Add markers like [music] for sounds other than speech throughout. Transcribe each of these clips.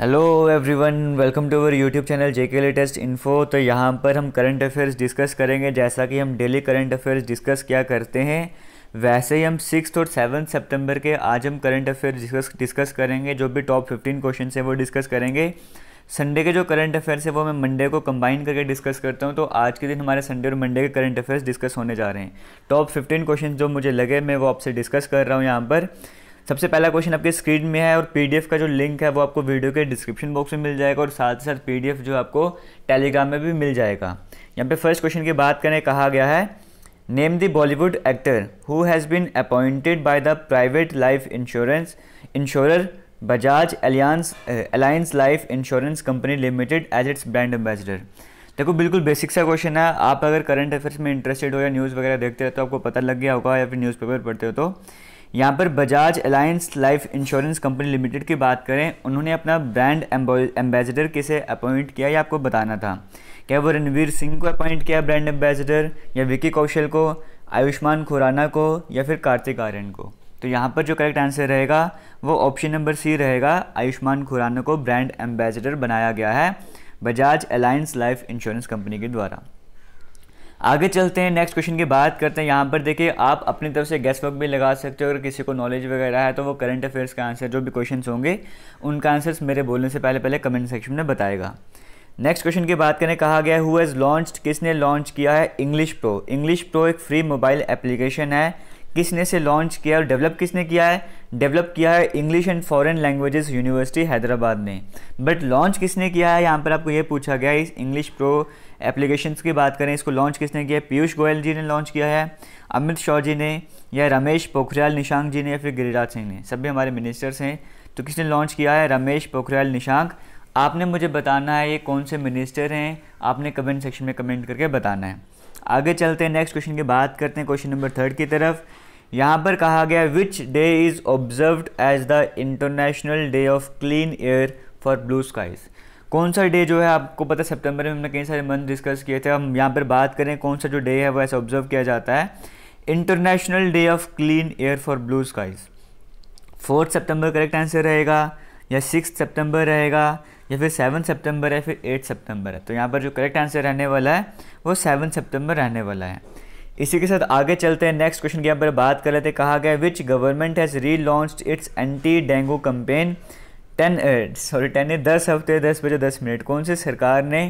hello everyone welcome to our YouTube channel JK latest info तो यहाँ पर हम करंट अफेयर्स डिस्कस करेंगे जैसा कि हम डेली करंट अफेयर्स डिस्कस क्या करते हैं वैसे ही हम सिक्स और सेवन्थ सितंबर के आज हम करंट अफेयर्स डिस्कस डिस्कस करेंगे जो भी टॉप फिफ्टीन क्वेश्चन है वो डिस्कस करेंगे संडे के जो करंट अफेयर्स है वो मैं मंडे को कंबाइन करके डिस्कस करता हूँ तो आज के दिन हमारे संडे और मंडे के करंट अफेयर्स डिस्कस होने जा रहे हैं टॉप फिफ्टीन क्वेश्चन जो मुझे लगे मैं वो आपसे डिस्कस कर रहा हूँ यहाँ पर सबसे पहला क्वेश्चन आपके स्क्रीन में है और पीडीएफ का जो लिंक है वो आपको वीडियो के डिस्क्रिप्शन बॉक्स में मिल जाएगा और साथ ही साथ पीडीएफ जो आपको टेलीग्राम में भी मिल जाएगा यहाँ पे फर्स्ट क्वेश्चन की बात करें कहा गया है name the Bollywood actor who has been appointed by the private life insurance insurer Bajaj Allianz Allianz life insurance company limited as its brand ambassador देखो बिल्कुल बेसिक सा क्वेश्चन है आप अगर करंट अफेयर्स में इंटरेस्टेड हो या न्यूज़ वगैरह देखते हो तो आपको पता लग गया होगा या फिर न्यूज़पेपर पढ़ते हो तो यहाँ पर Bajaj Allianz life insurance company limited की बात करें उन्होंने अपना ब्रांड एम्बेसडर किसे अपॉइंट किया या आपको बताना था क्या वो रणवीर सिंह को अपॉइंट किया ब्रांड एम्बेसडर या विकी कौशल को आयुष्मान खुराना को या फिर कार्तिक आर्यन को तो यहाँ पर जो करेक्ट आंसर रहेगा वो ऑप्शन नंबर सी रहेगा आयुष्मान खुराना को ब्रांड एम्बेसडर बनाया गया है Bajaj Allianz life insurance company के द्वारा आगे चलते हैं नेक्स्ट क्वेश्चन की बात करते हैं यहाँ पर देखिए आप अपनी तरफ से गेस्ट वर्क भी लगा सकते हो अगर किसी को नॉलेज वगैरह है तो वो करंट अफेयर्स का आंसर जो भी क्वेश्चन होंगे उनका आंसर्स मेरे बोलने से पहले पहले कमेंट सेक्शन में बताएगा नेक्स्ट क्वेश्चन की बात करें कहा गया हु हैज़ लॉन्च किसने लॉन्च किया है इंग्लिश प्रो इंग्लिश प्रो एक फ्री मोबाइल एप्लीकेशन है किसने से लॉन्च किया और डेवलप किसने किया है डेवलप किया है English and foreign languages university Hyderabad ने बट लॉन्च किसने किया है यहाँ पर आपको ये पूछा गया है इस इंग्लिश प्रो एप्लीकेशन की बात करें इसको लॉन्च किसने किया है पीयूष गोयल जी ने लॉन्च किया है अमित शाह जी ने या रमेश पोखरियाल निशांक जी ने या फिर गिरिराज सिंह ने सभी हमारे मिनिस्टर्स हैं तो किसने लॉन्च किया है रमेश पोखरियाल निशांक आपने मुझे बताना है ये कौन से मिनिस्टर हैं आपने कमेंट सेक्शन में कमेंट करके बताना है आगे चलते हैं नेक्स्ट क्वेश्चन की बात करते हैं क्वेश्चन नंबर थर्ड की तरफ यहाँ पर कहा गया which day is observe as the international day of clean air for blue skies कौन सा डे जो है आपको पता है सितंबर में हमने कई सारे मंथ डिस्कस किए थे हम यहाँ पर बात करें कौन सा जो डे है वो ऐसे ऑब्जर्व किया जाता है international day of clean air for blue skies fourth सितंबर करेक्ट आंसर रहेगा या सिक्स सितंबर रहेगा या फिर सेवन सितंबर है फिर एट सितंबर है तो यहाँ पर जो करेक्ट आंसर रहने वाला है वो सेवन सितंबर रहने वाला है इसी के साथ आगे चलते हैं नेक्स्ट क्वेश्चन की यहाँ पर बात कर थे कहा गया which government has relaunch its anti dengue campaign ten sorry ten दस हफ्ते दस बजे दस मिनट कौन सी सरकार ने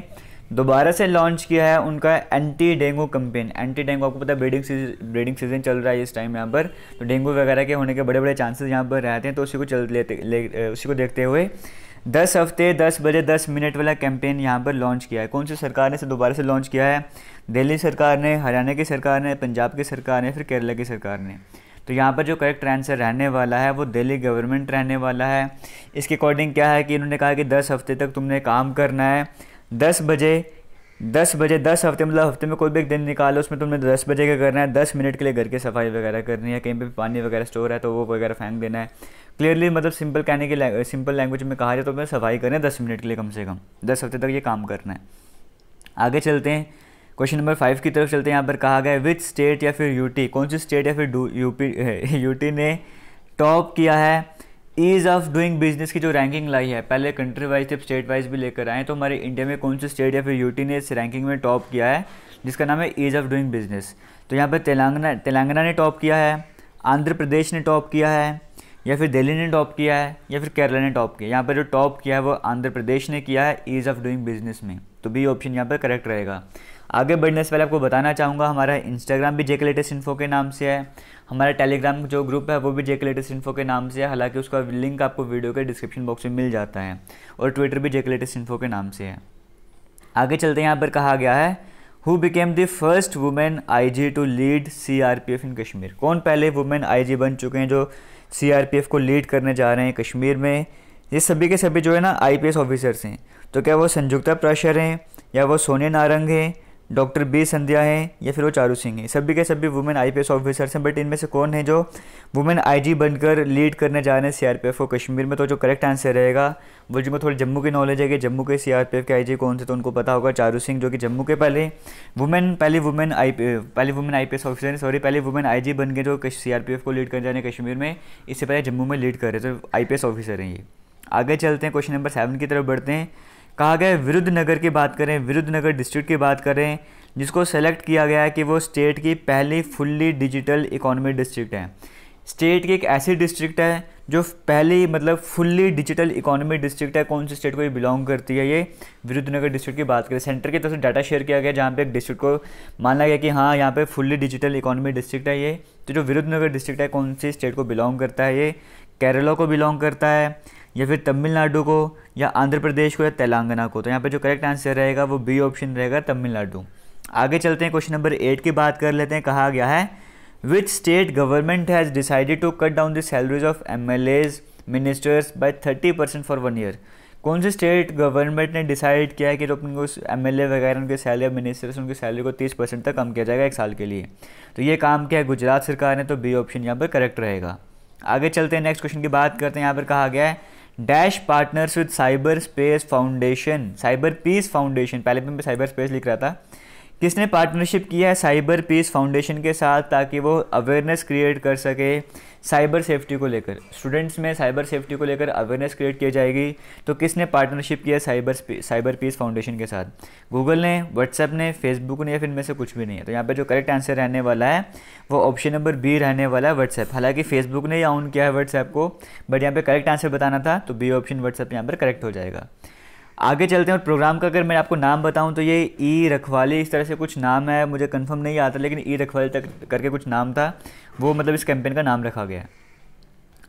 दोबारा से लॉन्च किया है उनका anti dengue campaign anti dengue आपको पता है ब्रीडिंग सीजन ब्रीडिंग सीजन चल रहा है इस टाइम यहाँ पर तो डेंगू वगैरह के होने के बड़े बड़े चांसेस यहाँ पर रहते हैं तो उसी को चल लेते ले, उसी को देखते हुए दस हफ्ते दस बजे दस मिनट वाला कैंपेन यहाँ पर लॉन्च किया है कौन सी सरकार ने इसे दोबारा से लॉन्च किया है दिल्ली सरकार ने हरियाणा की सरकार ने पंजाब की सरकार ने फिर केरला की सरकार ने तो यहाँ पर जो करेक्ट आंसर रहने वाला है वो दिल्ली गवर्नमेंट रहने वाला है इसके अकॉर्डिंग क्या है कि इन्होंने कहा कि दस हफ्ते तक तुमने काम करना है दस बजे दस बजे दस हफ्ते मतलब हफ्ते में कोई भी एक दिन निकालो उसमें तुमने दस बजे का करना है दस मिनट के लिए घर की सफाई वगैरह करनी है कहीं पे पानी वगैरह स्टोर है तो वो वगैरह फेंक देना है क्लियरली मतलब सिंपल कहने की सिंपल लैंग्वेज में कहा जाए तो मैं सफाई करें दस मिनट के लिए कम से कम दस हफ्ते तक ये काम करना है आगे चलते हैं क्वेश्चन नंबर फाइव की तरफ चलते हैं यहाँ पर कहा गया विच स्टेट या फिर यूटी कौन सी स्टेट या फिर यूपी यूटी [laughs] ने टॉप किया है ईज ऑफ डूइंग बिजनेस की जो रैंकिंग लाई है पहले कंट्री वाइज जब स्टेट वाइज भी लेकर आए तो हमारे इंडिया में कौन से स्टेट या फिर यूटी ने इस रैंकिंग में टॉप किया है जिसका नाम है ईज ऑफ डूइंग बिजनेस तो यहाँ पर तेलंगाना तेलंगाना ने टॉप किया है आंध्र प्रदेश ने टॉप किया है या फिर दिल्ली ने टॉप किया है या फिर केरला ने टॉप किया यहाँ पर जो टॉप किया है वो आंध्र प्रदेश ने किया है ईज़ ऑफ डूइंग बिजनेस में तो बी ऑप्शन यहाँ पर करेक्ट रहेगा आगे बढ़ने से पहले आपको बताना चाहूँगा हमारा इंस्टाग्राम भी जेके लेटेस्ट इन्फो के नाम से है हमारा टेलीग्राम जो ग्रुप है वो भी जेके लेटेस्ट इन्फो के नाम से है हालांकि उसका लिंक आपको वीडियो के डिस्क्रिप्शन बॉक्स में मिल जाता है और ट्विटर भी जेके लेटेस्ट इन्फो के नाम से है आगे चलते हैं यहाँ पर कहा गया है who became the first women G to lead F in Kashmir कौन पहले वुमेन जी बन चुके हैं जो एफ को लीड करने जा रहे हैं कश्मीर में ये सभी के सभी जो है ना एस ऑफिसर्स हैं तो क्या वो संयुक्ता प्रशर हैं या वो सोने नारंग हैं डॉक्टर बी संध्या हैं या फिर वो चारू सिंह हैं सभी के सभी वुमेन आईपीएस ऑफिसर्स हैं बट इनमें से कौन है जो वुमेन आईजी बनकर लीड करने जा रहे हैं सीआरपीएफ को कश्मीर में तो जो करेक्ट आंसर रहेगा वो जिनको थोड़ी जम्मू की नॉलेज है कि जम्मू के सीआरपीएफ के आईजी कौन से तो उनको पता होगा चारू सिंह जो कि जम्मू के पहले वुमेन पहली वुमेन आई पहली वुमेन आई ऑफिसर हैं सॉरी पहले वुमेन आई बन गए जो एफ को लीड करने जा रहे हैं कश्मीर में इससे पहले जम्मू में लीड कर रहे थे आई ऑफिसर हैं ये आगे चलते हैं क्वेश्चन नंबर सेवन की तरफ बढ़ते हैं कहा गया है विरुद्ध नगर की बात करें विरुद्ध नगर डिस्ट्रिक्ट की बात करें जिसको सेलेक्ट किया गया है कि वो स्टेट की पहली फुल्ली डिजिटल इकोनॉमी डिस्ट्रिक्ट है स्टेट की एक ऐसी डिस्ट्रिक्ट है जो पहली मतलब फुल्ली डिजिटल इकोनॉमी डिस्ट्रिक्ट है कौन सी स्टेट को ये बिलोंग करती है ये विरुद्ध नगर डिस्ट्रिक्ट की बात करें सेंटर की तरफ से डाटा शेयर किया गया जहाँ पे एक डिस्ट्रिक्ट को माना गया कि हाँ यहाँ पे फुल्ली डिजिटल इकोनॉमी डिस्ट्रिक्ट है ये तो जो नगर डिस्ट्रिक्ट है कौन सी स्टेट को बिलोंग करता है ये केरला को बिलोंग करता है या फिर तमिलनाडु को या आंध्र प्रदेश को या तेलंगाना को तो यहाँ पे जो करेक्ट आंसर रहेगा वो बी ऑप्शन रहेगा तमिलनाडु आगे चलते हैं क्वेश्चन नंबर एट की बात कर लेते हैं कहा गया है which state government has decided to cut down the salaries of M L As ministers by thirty percent for one year कौन से स्टेट गवर्नमेंट ने डिसाइड किया है कि जो तो एम एल ए वगैरह उनके सैलरी मिनिस्टर्स उनकी सैलरी को तीस परसेंट तक कम किया जाएगा एक साल के लिए तो ये काम किया है गुजरात सरकार ने तो बी ऑप्शन यहाँ पर करेक्ट रहेगा आगे चलते हैं नेक्स्ट क्वेश्चन की बात करते हैं यहाँ पर कहा गया है dash partners with cyber space foundation cyber peace foundation पहले भी तो मैं साइबर स्पेस लिख रहा था किसने पार्टनरशिप किया है साइबर पीस फाउंडेशन के साथ ताकि वो अवेयरनेस क्रिएट कर सके साइबर सेफ्टी को लेकर स्टूडेंट्स में साइबर सेफ्टी को लेकर अवेयरनेस क्रिएट की जाएगी तो किसने पार्टनरशिप किया साइबर साइबर पीस फाउंडेशन के साथ गूगल ने व्हाट्सएप ने फेसबुक ने या फिर इनमें से कुछ भी नहीं है तो यहाँ पर जो करेक्ट आंसर रहने वाला है वो ऑप्शन नंबर बी रहने वाला है व्हाट्सएप हालांकि फेसबुक ने या ऑन किया है व्हाट्सएप को बट यहाँ पर करेक्ट आंसर बताना था तो बी ऑप्शन व्हाट्सएप यहाँ पर करेक्ट हो जाएगा आगे चलते हैं और प्रोग्राम का अगर मैं आपको नाम बताऊं तो ये ई e रखवाली इस तरह से कुछ नाम है मुझे कंफर्म नहीं आता लेकिन ई e रखवाली तक करके कुछ नाम था वो मतलब इस कैंपेन का नाम रखा गया है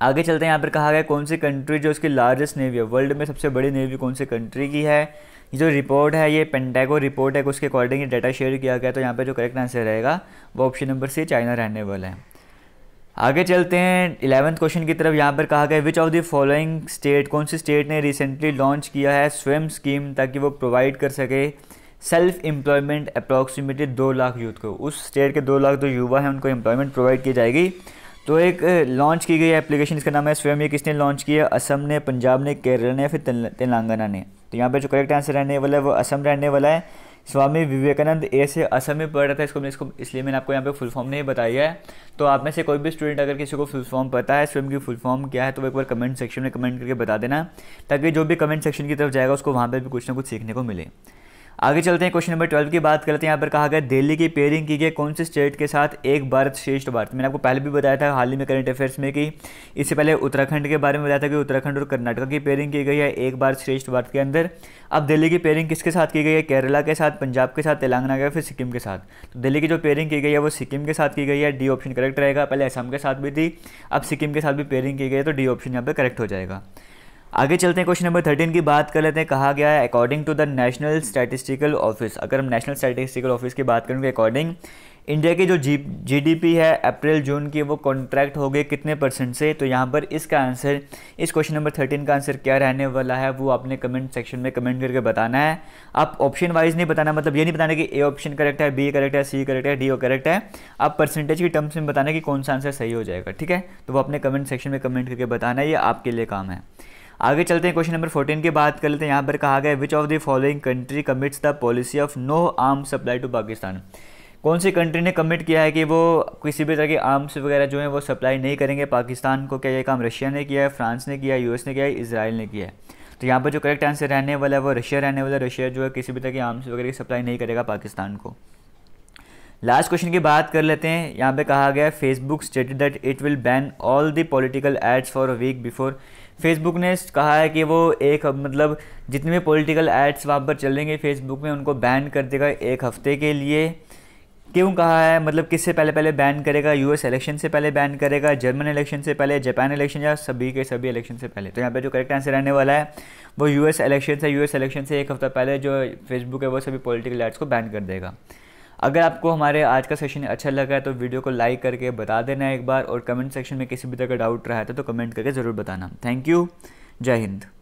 आगे चलते हैं यहाँ पर कहा गया कौन सी कंट्री जो उसकी लार्जेस्ट नेवी है वर्ल्ड में सबसे बड़ी नेवी कौन सी कंट्री की है ये जो रिपोर्ट है ये पेंटेगो रिपोर्ट है उसके अकॉर्डिंग ये डाटा शेयर किया गया तो यहाँ पर जो करेक्ट आंसर रहेगा वो ऑप्शन नंबर सी चाइना रहने वाला है आगे चलते हैं इलेवंथ क्वेश्चन की तरफ यहाँ पर कहा गया which of the following state कौन सी स्टेट ने रिसेंटली लॉन्च किया है स्वयं स्कीम ताकि वो प्रोवाइड कर सके सेल्फ एम्प्लॉयमेंट अप्रॉक्सीमेटली दो लाख यूथ को उस स्टेट के दो लाख जो तो युवा हैं उनको एम्प्लॉयमेंट प्रोवाइड की जाएगी तो एक लॉन्च की गई एप्लीकेशन इसका नाम है स्वयं ये किसने लॉन्च किया असम ने पंजाब ने केरला ने फिर तेलंगाना ने तो यहाँ पर जो करेक्ट आंसर रहने वाला है वो असम रहने वाला है स्वामी विवेकानंद ए से असम में पढ़ रहा था इसको मैंने इसको इसलिए मैंने आपको यहाँ पे फुल फॉर्म नहीं बताया है तो आप में से कोई भी स्टूडेंट अगर किसी को फुल फॉर्म पता है स्विम की फुल फॉर्म क्या है तो एक बार कमेंट सेक्शन में कमेंट करके बता देना ताकि जो भी कमेंट सेक्शन की तरफ जाएगा उसको वहाँ पर भी कुछ ना कुछ सीखने को मिले आगे चलते हैं क्वेश्चन नंबर ट्वेल्व की बात करते हैं यहाँ पर कहा गया दिल्ली की पेयरिंग की गई कौन से स्टेट के साथ एक भारत श्रेष्ठ भारत मैंने आपको पहले भी बताया था हाल ही में करंट अफेयर्स में कि इससे पहले उत्तराखंड के बारे में बताया था कि उत्तराखंड और कर्नाटका की पेयरिंग की गई है एक भारत श्रेष्ठ भारत के अंदर अब दिल्ली की पेयरिंग किसके साथ की गई है केरला के साथ पंजाब के साथ तेलंगाना के फिर सिक्किम के साथ तो दिल्ली की जो पेयरिंग की गई है वो सिक्किम के साथ की गई है डी ऑप्शन करेक्ट रहेगा पहले असम के साथ भी थी अब सिक्किम के साथ भी पेयरिंग की गई है तो डी ऑप्शन यहाँ पर करेक्ट हो जाएगा आगे चलते हैं क्वेश्चन नंबर थर्टीन की बात कर लेते हैं कहा गया है according to the national statistical office अगर हम नेशनल स्टैटिस्टिकल ऑफिस की बात करेंगे अकॉर्डिंग इंडिया की जो जी जीडीपी है अप्रैल जून की वो कॉन्ट्रैक्ट हो गए कितने परसेंट से तो यहाँ पर इसका आंसर इस क्वेश्चन नंबर थर्टीन का आंसर क्या रहने वाला है वो आपने कमेंट सेक्शन में कमेंट करके बताना है आप ऑप्शन वाइज नहीं बताना मतलब ये नहीं बताना कि ए ऑप्शन करेक्ट है बी करेक्ट है सी करेक्ट है डी ओ करेक्ट है आप परसेंटेज की टर्म्स में बताना कि कौन सा आंसर सही हो जाएगा ठीक है तो वो अपने कमेंट सेक्शन में कमेंट करके बताना है ये आपके लिए काम है आगे चलते हैं क्वेश्चन नंबर फोर्टीन की बात कर लेते हैं यहाँ पर कहा गया which of the following country commits the policy of no arm supply to Pakistan कौन सी कंट्री ने कमिट किया है कि वो किसी भी तरह के आर्म्स वगैरह जो हैं वो सप्लाई नहीं करेंगे पाकिस्तान को क्या ये काम रशिया ने किया है फ्रांस ने किया है यूएस ने किया है इसराइल ने किया है तो यहाँ पर जो करेक्ट आंसर रहने वाला है वो रशिया रहने वाला है रशिया जो है किसी भी तरह के आर्म्स वगैरह की सप्लाई नहीं करेगा पाकिस्तान को लास्ट क्वेश्चन की बात कर लेते हैं यहाँ पे कहा गया Facebook stated that it will ban all the political ads for a week before Facebook ने कहा है कि वो एक मतलब जितने भी पॉलिटिकल एड्स वहाँ पर चलेंगे फेसबुक में उनको बैन कर देगा एक हफ्ते के लिए क्यों कहा है मतलब किससे पहले पहले बैन करेगा यूएस इलेक्शन से पहले बैन करेगा जर्मन इलेक्शन से पहले जापान इलेक्शन या सभी के सभी इलेक्शन से पहले तो यहाँ पे जो करेक्ट आंसर रहने वाला है वो यूएस इलेक्शन से यूएस इलेक्शन से एक हफ्ता पहले जो फेसबुक है वो सभी पॉलिटिकल एड्स को बैन कर देगा अगर आपको हमारे आज का सेशन अच्छा लगा है तो वीडियो को लाइक करके बता देना एक बार और कमेंट सेक्शन में किसी भी तरह का डाउट रहा है तो कमेंट करके ज़रूर बताना थैंक यू जय हिंद